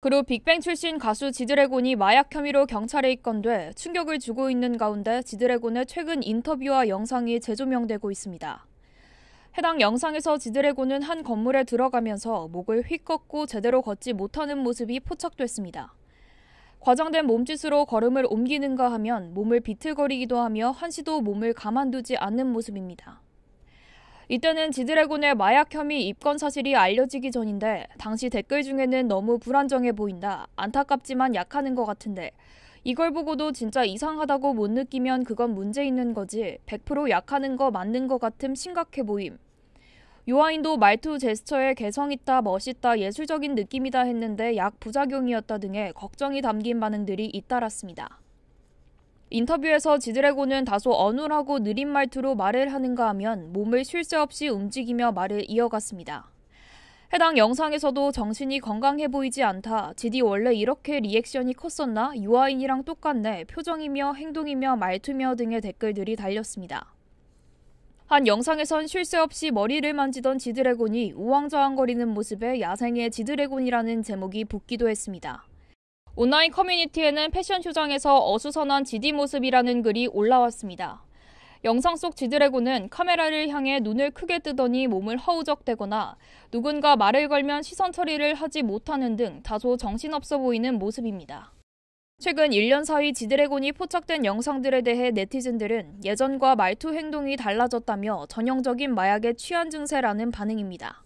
그룹 빅뱅 출신 가수 지드래곤이 마약 혐의로 경찰에 입건돼 충격을 주고 있는 가운데 지드래곤의 최근 인터뷰와 영상이 재조명되고 있습니다. 해당 영상에서 지드래곤은 한 건물에 들어가면서 목을 휙 꺾고 제대로 걷지 못하는 모습이 포착됐습니다. 과장된 몸짓으로 걸음을 옮기는가 하면 몸을 비틀거리기도 하며 한시도 몸을 가만두지 않는 모습입니다. 이때는 지드래곤의 마약 혐의 입건 사실이 알려지기 전인데 당시 댓글 중에는 너무 불안정해 보인다. 안타깝지만 약하는 것 같은데 이걸 보고도 진짜 이상하다고 못 느끼면 그건 문제 있는 거지. 100% 약하는 거 맞는 것 같음 심각해 보임. 요아인도 말투 제스처에 개성 있다, 멋있다, 예술적인 느낌이다 했는데 약 부작용이었다 등의 걱정이 담긴 반응들이 잇따랐습니다. 인터뷰에서 지드래곤은 다소 어눌하고 느린 말투로 말을 하는가 하면 몸을 쉴 새 없이 움직이며 말을 이어갔습니다. 해당 영상에서도 정신이 건강해 보이지 않다. 지디 원래 이렇게 리액션이 컸었나? 유아인이랑 똑같네. 표정이며 행동이며 말투며 등의 댓글들이 달렸습니다. 한 영상에선 쉴 새 없이 머리를 만지던 지드래곤이 우왕좌왕거리는 모습에 야생의 지드래곤이라는 제목이 붙기도 했습니다. 온라인 커뮤니티에는 패션 쇼장에서 어수선한 지디 모습이라는 글이 올라왔습니다. 영상 속 지드래곤은 카메라를 향해 눈을 크게 뜨더니 몸을 허우적대거나 누군가 말을 걸면 시선 처리를 하지 못하는 등 다소 정신없어 보이는 모습입니다. 최근 1년 사이 지드래곤이 포착된 영상들에 대해 네티즌들은 예전과 말투 행동이 달라졌다며 전형적인 마약에 취한 증세라는 반응입니다.